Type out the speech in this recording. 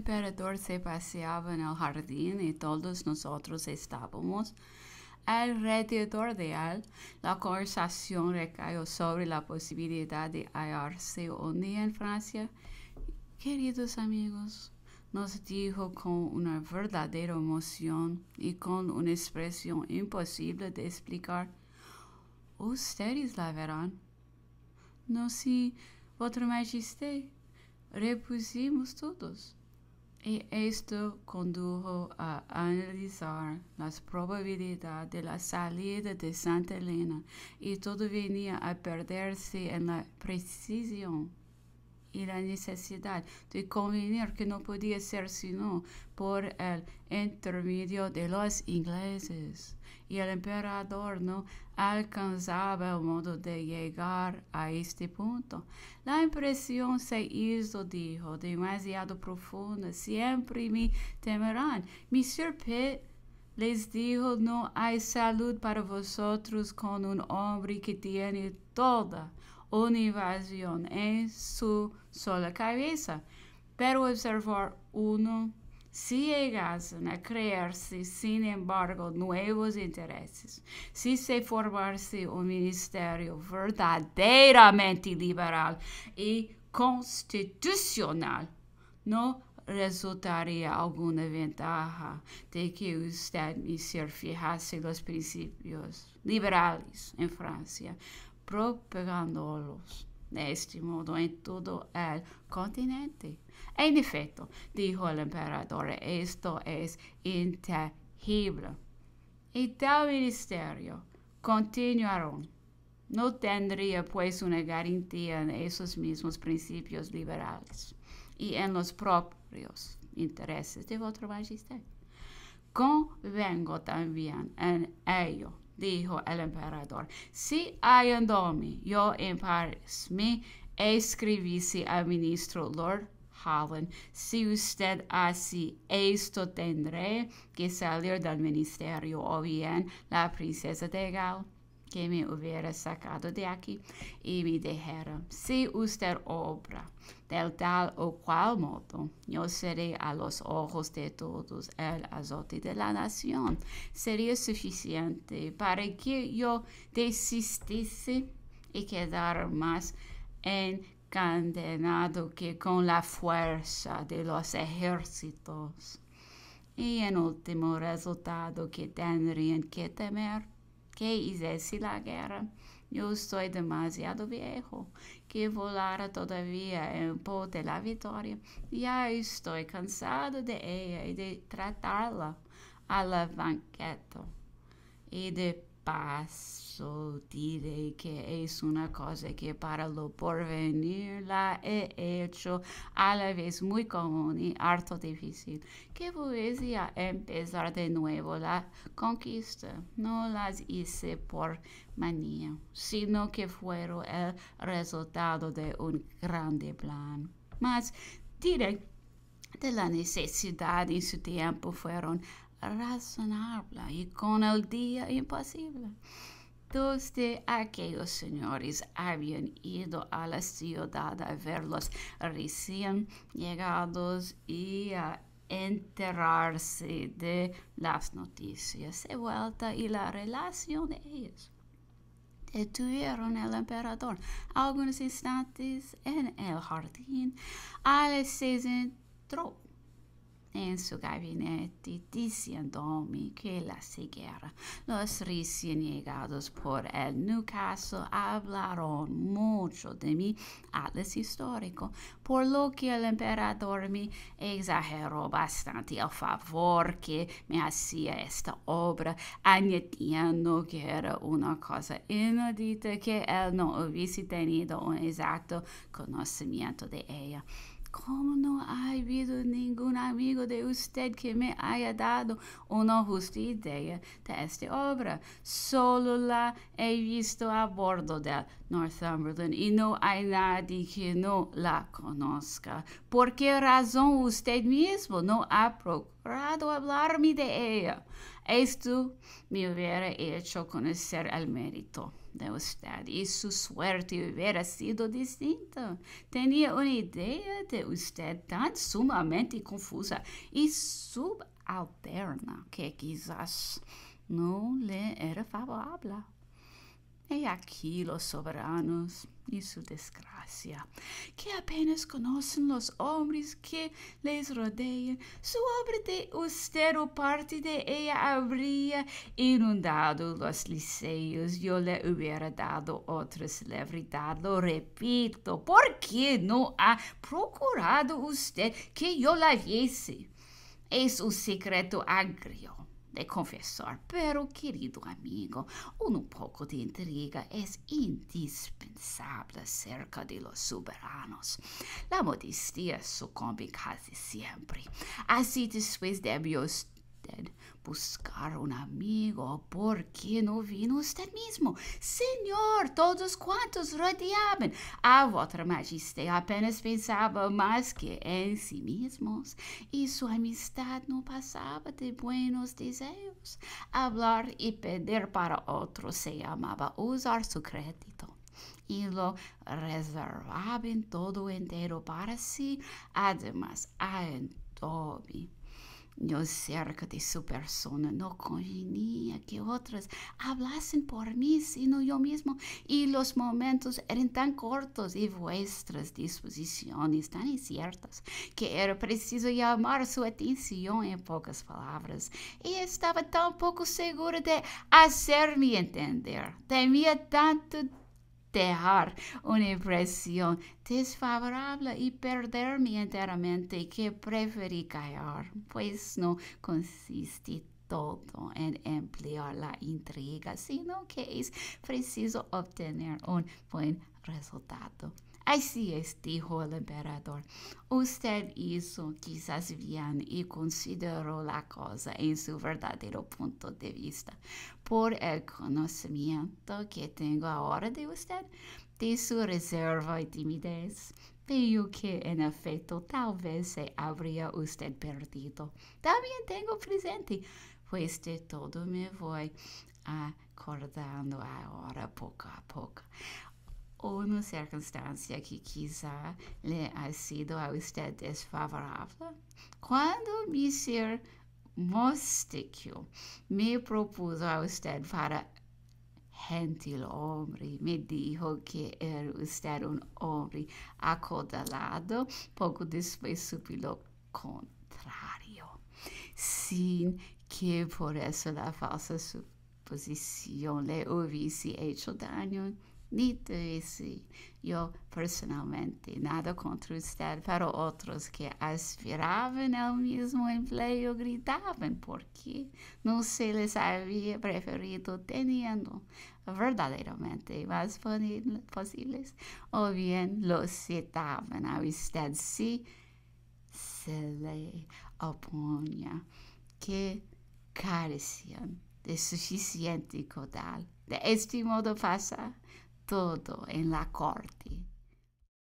imperador se passeava no jardim e todos nós estávamos alrededor de él, la conversación recayó sobre la posibilidad de hallarse un día en Francia. Queridos amigos, nos dijo con una verdadera emoción y con una expresión imposible de explicar. Ustedes la verán. No si Votre Majesté, repusimos todos. Y esto condujo a analizar las probabilidades de la salida de Santa Elena y todo venía a perderse en la precisión y la necesidad de convenir que no podía ser sino por el intermedio de los ingleses y el emperador no alcanzaba el modo de llegar a este punto. La impresión se hizo, dijo, demasiado profunda, siempre me temerán. Monsieur Pitt les dijo, no hay salud para vosotros con un hombre que tiene toda una invasión en su sola cabeza. Pero observar uno Se llegas a criar-se, sin embargo, novos é interesses; se se formasse um ministério verdadeiramente liberal e constitucional, não resultaria alguma ventaja de que usted me fijase princípios liberais em França, propagando-os. de este modo en em todo el continente. En efecto, dijo el emperador, esto es intangible. Y tal ministerio continuaron. No tendría pues una garantía en esos mismos principios liberales y en los propios intereses de vuestro majestad. Convengo también en ello dijo el emperador, si hallándome yo en París me al ministro Lord Holland, si usted así esto tendré que salir del ministerio o bien la princesa de Gal que me hubiera sacado de aquí y me dijera, si usted obra del tal o cual modo, yo seré a los ojos de todos el azote de la nación. Sería suficiente para que yo desistiese y quedar más encadenado que con la fuerza de los ejércitos. Y en último resultado que tendrían que temer que hicesse la guerra. Eu estou demasiado viejo que volara todavia em pote da vitória. Já estou cansado de ela e de tratá-la a la banqueta e de paso diré que es una cosa que para lo porvenir la he hecho a la vez muy común y harto difícil, que voy a empezar de nuevo la conquista. No las hice por manía, sino que fueron el resultado de un grande plan. Mas diré de la necesidad y su tiempo fueron razonable y con el día imposible. Dos de aquellos señores habían ido a la ciudad a verlos recién llegados y a enterarse de las noticias de vuelta y la relación de ellos. Detuvieron al emperador algunos instantes en el jardín. A las entró en su gabinete diciéndome que la siguiera. Los recién llegados por el Newcastle hablaron mucho de mi atlas histórico, por lo que el emperador me exageró bastante el favor que me hacía esta obra, añadiendo que era una cosa inaudita que él no hubiese tenido un exacto conocimiento de ella. Como no ha habido ningún amigo de usted que me haya dado uma justa ideia de esta obra. Solo la he visto a bordo de Northumberland e não há nadie que não la conozca. ¿Por que razão usted mesmo não ha procurado hablarme de ella? Esto me hubiera hecho conocer el mérito. Não né? estaria sua suerte hubiera é sido distinta. Tinha uma ideia de usted tão sumamente confusa e subalterna que quizás não lhe era favorável. E é aqui os soberanos e sua desgraça, que apenas conhecem os homens que les rodeiam, sua obra de austero parte de ela habría inundado os liceus eu lhe hubiera dado outra celebridade, lo repito, ¿por que não ha procurado usted que eu la viesse é o secreto agrio. de confesar, pero querido amigo, un poco de intriga es indispensable cerca de los soberanos. La modestia sucumbe casi siempre. Así después de usted buscar um amigo, porque não vino usted mesmo? Senhor, todos quantos rodeavam a Vossa Majestade apenas pensava mais que em si mesmos, e sua amistade não passava de buenos desejos. Hablar e pedir para outros se amava usar seu crédito y lo reservaban todo entero para sí. Además, adobe eu cerca de sua persona. não convenia que outras hablasen por mim sino eu mesmo e os momentos eram tão cortos e vuestras disposições tão inciertas que era preciso chamar sua atenção em poucas palavras e estava tão pouco segura de fazer-me entender. temia tanto dejar una impresión desfavorable y perderme enteramente que preferí callar, pues no consiste todo en emplear la intriga, sino que es preciso obtener un buen resultado. Assim dijo o emperador, Você é isso quizás bien e considerou a coisa em seu verdadeiro ponto de vista. Por el é conhecimento que tenho agora de você, de sua reserva e timidez, vejo que em efeito, talvez se habría usted perdido. Também tenho presente, pois de todo me vou acordando agora, pouco a pouco ou uma circunstância que quizá lhe ha sido a usted desfavorável. Quando Mr. Mosticchio me propôs a usted para gentil homem, me dijo que era usted um homem acodalado, pouco depois supe o contrário, sem que por isso a falsa suposição lhe houvesse hecho dano. y yo personalmente, nada contra usted, pero otros que aspiraban al mismo empleo gritaban porque no se les había preferido teniendo verdaderamente más posibles, o bien lo citaban a usted si se le oponía que carecían de suficiente caudal. De este modo pasa todo en la corte.